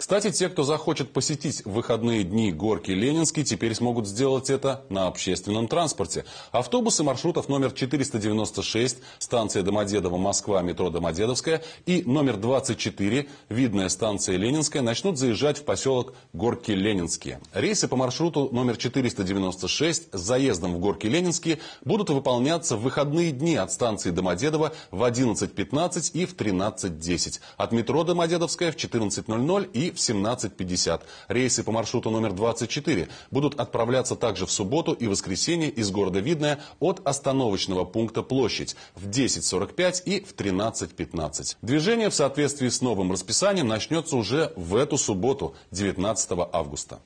Кстати, те, кто захочет посетить в выходные дни горки Ленинский, теперь смогут сделать это на общественном транспорте. Автобусы маршрутов номер 496, станция Домодедово, Москва, метро Домодедовская и номер 24, видная станция Ленинская, начнут заезжать в поселок Горки Ленинские. Рейсы по маршруту номер 496 с заездом в Горки Ленинские будут выполняться в выходные дни от станции Домодедово в 11.15 и в 13.10, от метро Домодедовская в 14.00 и в 17.50. Рейсы по маршруту номер 24 будут отправляться также в субботу и воскресенье из города Видное от остановочного пункта Площадь в 10.45 и в 13.15. Движение в соответствии с новым расписанием начнется уже в эту субботу, 19 августа.